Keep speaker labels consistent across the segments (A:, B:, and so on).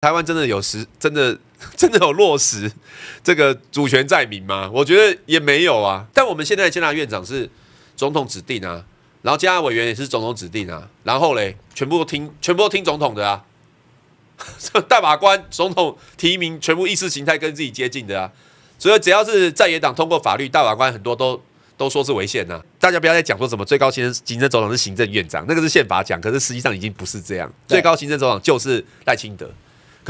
A: 台湾真的有实，真的真的有落实这个主权在民吗？我觉得也没有啊。但我们现在监察院长是总统指定啊，然后监察委员也是总统指定啊，然后嘞，全部都听全部都听总统的啊。大法官总统提名，全部意识形态跟自己接近的啊。所以只要是在野党通过法律，大法官很多都都说是违宪的。大家不要再讲说什么最高行政行政总统是行政院长，那个是宪法讲，可是实际上已经不是这样。最高行政总长就是赖清德。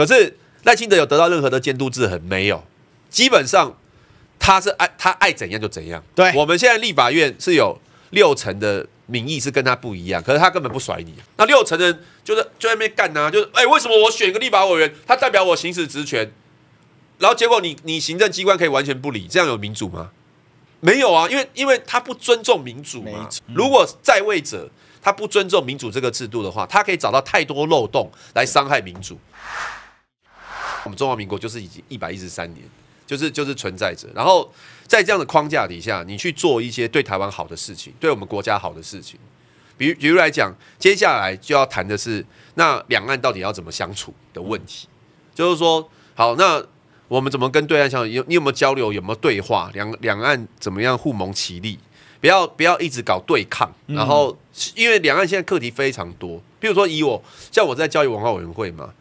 A: 可是赖清德有得到任何的监督制衡没有？基本上他是爱他爱怎样就怎样。对，我们现在立法院是有六成的民意是跟他不一样，可是他根本不甩你。那六成人就是就在那边干呐，就是哎，为什么我选一个立法委员，他代表我行使职权，然后结果你你行政机关可以完全不理，这样有民主吗？没有啊，因为因为他不尊重民主嘛。如果在位者他不尊重民主这个制度的话，他可以找到太多漏洞来伤害民主。我们中华民国就是已经一百一十三年，就是就是存在着。然后在这样的框架底下，你去做一些对台湾好的事情，对我们国家好的事情。比如比如来讲，接下来就要谈的是那两岸到底要怎么相处的问题。就是说，好，那我们怎么跟对岸相有你有没有交流，有没有对话？两两岸怎么样互蒙其利？不要不要一直搞对抗。然后因为两岸现在课题非常多，比如说以我像我在教育文化委员会嘛。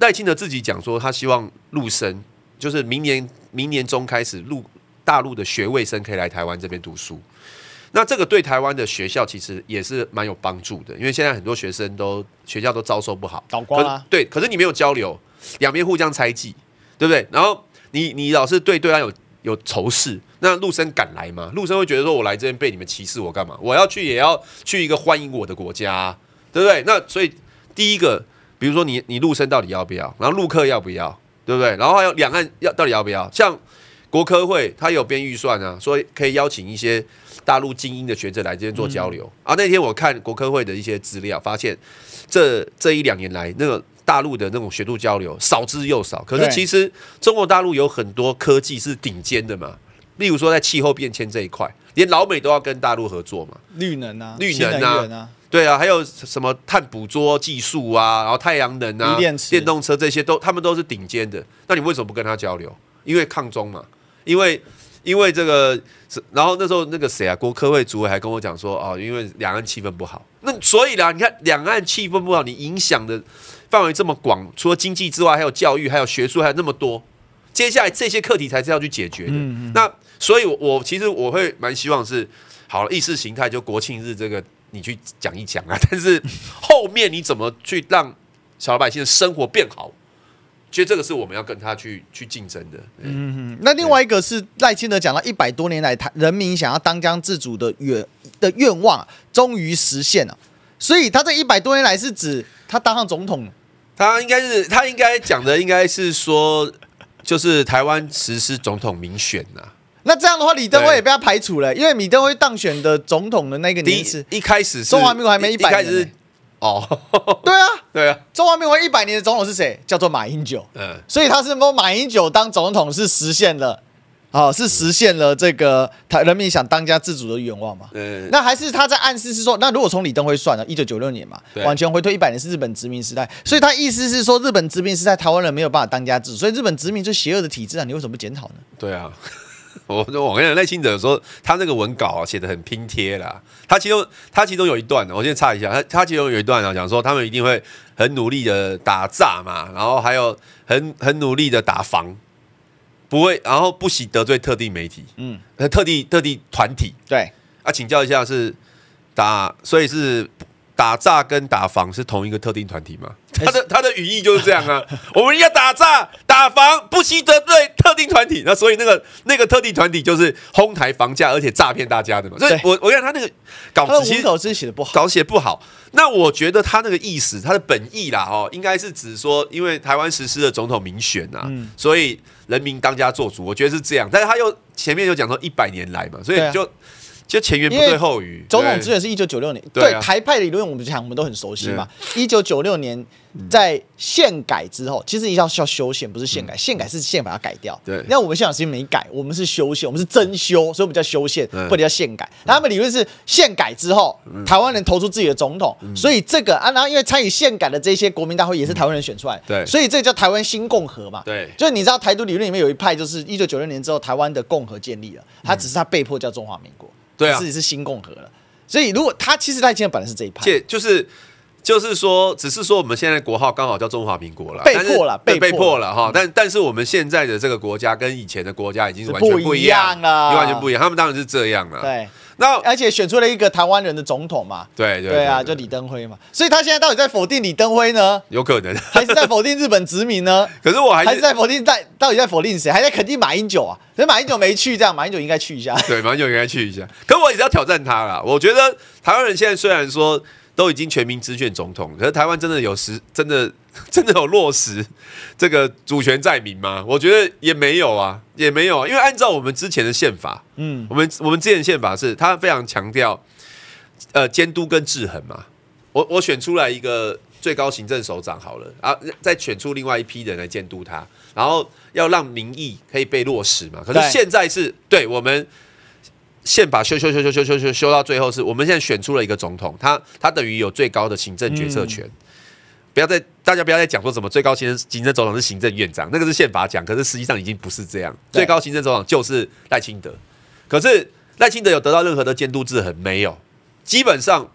A: 赖清德自己讲说，他希望陆生就是明年明年中开始陆大陆的学位生可以来台湾这边读书。那这个对台湾的学校其实也是蛮有帮助的，因为现在很多学生都学校都招收不好，导光啊？对，可是你没有交流，两边互相猜忌，对不对？然后你你老是对对方有有仇视，那陆生敢来吗？陆生会觉得说我来这边被你们歧视，我干嘛？我要去也要去一个欢迎我的国家，对不对？那所以第一个。比如说你你陆生到底要不要，然后陆客要不要，对不对？然后还有两岸要到底要不要？像国科会，他有编预算啊，说可以邀请一些大陆精英的学者来这边做交流。啊，那天我看国科会的一些资料，发现这这一两年来，那个大陆的那种学术交流少之又少。可是其实中国大陆有很多科技是顶尖的嘛，例如说在气候变迁这一块。连老美都要跟大陆合作嘛，
B: 绿能啊，绿能啊，
A: 对啊，还有什么碳捕捉技术啊，然后太阳能啊，电电动车这些都，他们都是顶尖的。那你为什么不跟他交流？因为抗中嘛，因为因为这个，然后那时候那个谁啊，国科会主委还跟我讲说，哦，因为两岸气氛不好。那所以啦，你看两岸气氛不好，你影响的范围这么广，除了经济之外，还有教育，还有学术，还有那么多。接下来这些课题才是要去解决的。那所以，我我其实我会蛮希望是，好了，意识形态就国庆日这个你去讲一讲啊。但是后面你怎么去让小老百姓的生活变好？其实这个是我们要跟他去去竞争的。
B: 嗯，那另外一个是赖清德讲到一百多年来，他人民想要当家自主的愿的愿望终于实现了。所以他这一百多年来是指他当上总统，他应该是他
A: 应该讲的应该是说。就是台湾实施总统民选呐，
B: 那这样的话，李登辉也被他排除了，因为李登辉当选的总统的那个年次，一开始是中华民国还没一百年，哦，对啊，对啊，中华民国一百年的总统是谁？叫做马英九，嗯，所以他是说马英九当总统是实现了。好，是实现了这个台人民想当家自主的愿望嘛？那还是他在暗示是说，那如果从李登辉算呢，一九九六年嘛，往前回推一百年是日本殖民时代，所以他意思是说，日本殖民时代台湾人没有办法当家自主，所以日本殖民最邪恶的体制啊，你为什么不检讨呢？
A: 对啊，我就我跟你说，赖清德说他那个文稿写的很拼贴啦，他其中他其中有一段，我先插一下，他他其中有一段啊，讲说他们一定会很努力的打炸嘛，然后还有很很努力的打防。不会，然后不喜得罪特定媒体，嗯，呃，特定特地团体，对，啊，请教一下是打，所以是。打炸跟打防是同一个特定团体吗？他的他的语义就是这样啊，我们要打炸打防，不惜得罪特定团体，那所以那个那个特定团体就是哄抬房价而且诈骗大家的嘛。所以我我看他那个稿子其实写的不好，稿写不好。那我觉得他那个意思，他的本意啦哦，应该是指说，因为台湾实施了总统民选呐，所以人民当家作主，我觉得是这样。但是他又前面又讲说一百年来嘛，所以就。就前言不对后语，总统资源
B: 是一九九六年，对台派的理论，我们讲我们都很熟悉嘛。一九九六年在宪改之后，其实一要要修宪，不是宪改。宪改是宪法要改掉，对。那我们宪法其实没改，我们是修宪，我们是增修，所以我们叫修宪，或者叫宪改。他们理论是宪改之后，台湾人投出自己的总统，所以这个啊，然后因为参与宪改的这些国民大会也是台湾人选出来，对，所以这叫台湾新共和嘛。对，就是你知道台独理论里面有一派，就是一九九六年之后台湾的共和建立了，他只是他被迫叫中华民国。对啊，自己是新共和了，所以如果他其实他以前本来是这一派，
A: 就是就是说，只是说我们现在国号刚好叫中华民国了，被迫了，被被迫了哈，但但是我们现在的这个国家跟以前的国家已经是完全不一样了，完全不一样，他们当然是这样了，
B: 对。那而且选出了一个台湾人的总统嘛，
A: 对对对啊，就李登辉嘛，
B: 所以他现在到底在否定李登辉呢？
A: 有可能，还
B: 是在否定日本殖民呢？可是我还是在否定在到底在否定谁？还在肯定马英九啊？可是马英九没去，这样马英九应该去一下。
A: 对，马英九应该去一下。可我也是要挑战他啦。我觉得台湾人现在虽然说都已经全民直选总统，可是台湾真的有时真的。真的有落实这个主权在民吗？我觉得也没有啊，也没有啊。因为按照我们之前的宪法，嗯，我们我们之前的宪法是它非常强调，呃，监督跟制衡嘛。我我选出来一个最高行政首长好了啊，再选出另外一批人来监督他，然后要让民意可以被落实嘛。可是现在是对我们宪法修修修修修修修修到最后，是我们现在选出了一个总统，他他等于有最高的行政决策权。要再大家不要再讲说什么最高行政行政总长是行政院长，那个是宪法讲，可是实际上已经不是这样。最高行政总长就是赖清德，可是赖清德有得到任何的监督制衡没有？基本上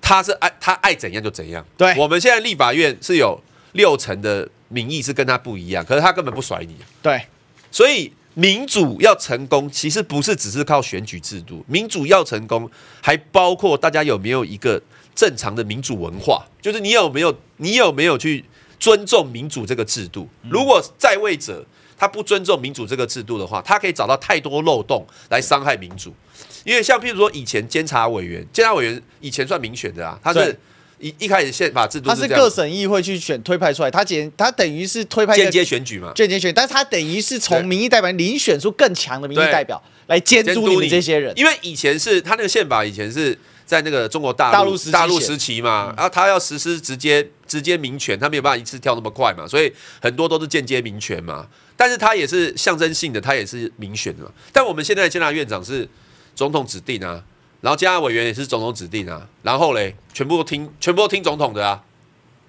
A: 他是爱他爱怎样就怎样。对，我们现在立法院是有六成的民意是跟他不一样，可是他根本不甩你。对，所以民主要成功，其实不是只是靠选举制度，民主要成功还包括大家有没有一个。正常的民主文化，就是你有没有你有没有去尊重民主这个制度？如果在位者他不尊重民主这个制度的话，他可以找到太多漏洞来伤害民主。因为像譬如说以前监察委员，监察委员以前算民选的啊，他是一一开始宪法制度，他是各省
B: 议会去选推派出来，他简他等于是推派间接选举嘛，间接选，但是他等于是从民意代表遴选出更强的民意代表来监督你这些人。因为
A: 以前是他那个宪法以前是。在那个中国大陆大陆时期嘛，然后他要实施直接直接民权，他没有办法一次跳那么快嘛，所以很多都是间接民权嘛。但是他也是象征性的，他也是民选的。但我们现在监察院长是总统指定啊，然后监察委员也是总统指定啊，然后嘞，全部都听全部都听总统的啊。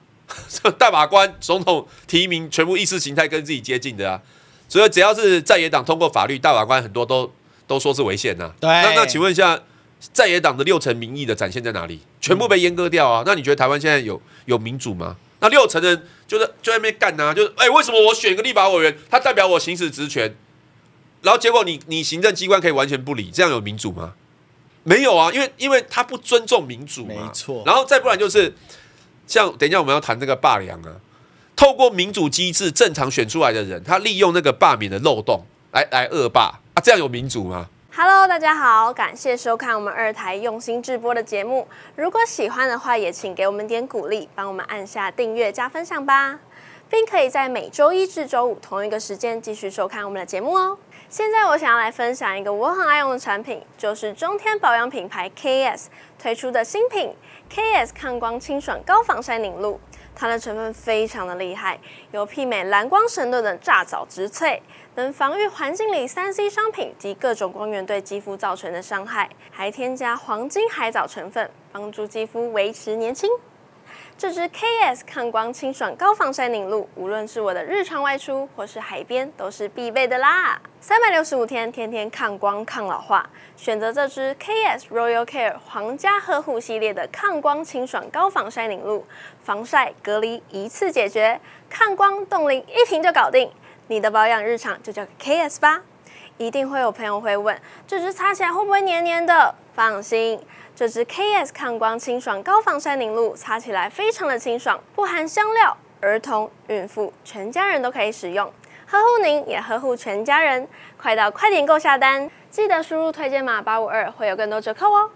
A: 大法官总统提名，全部意识形态跟自己接近的啊。所以只要是在野党通过法律，大法官很多都都说是违宪呐。对，那那请问一下。在野党的六成民意的展现在哪里？全部被阉割掉啊！那你觉得台湾现在有有民主吗？那六成人就是就在那边干呐，就是哎，为什么我选个立法委员，他代表我行使职权，然后结果你你行政机关可以完全不理，这样有民主吗？没有啊，因为因为他不尊重民主嘛。没错。然后再不然就是，像等一下我们要谈这个罢免啊，透过民主机制正常选出来的人，他利用那个罢免的漏洞来来恶霸啊，这样有民主吗？
C: Hello，大家好，感谢收看我们二台用心制播的节目。如果喜欢的话，也请给我们点鼓励，帮我们按下订阅加分享吧，并可以在每周一至周五同一个时间继续收看我们的节目哦。现在我想要来分享一个我很爱用的产品，就是中天保养品牌 KS 推出的新品 KS 抗光清爽高防晒凝露。它的成分非常的厉害，有媲美蓝光神盾的炸藻植萃，能防御环境里三 C 商品及各种光源对肌肤造成的伤害，还添加黄金海藻成分，帮助肌肤维持年轻。这支 K S 抗光清爽高防晒凝露，无论是我的日常外出，或是海边，都是必备的啦。三百六十五天，天天抗光抗老化。选择这支 K S Royal Care 皇家呵护系列的抗光清爽高防晒凝露，防晒隔离一次解决，抗光冻龄一瓶就搞定。你的保养日常就交给 K S 吧。一定会有朋友会问，这支擦起来会不会黏黏的？放心，这支 K S 抗光清爽高防晒凝露擦起来非常的清爽，不含香料，儿童、孕妇全家人都可以使用，呵护您也呵护全家人。快到快点购下单，记得输入推荐码八五二，会有更多折扣哦。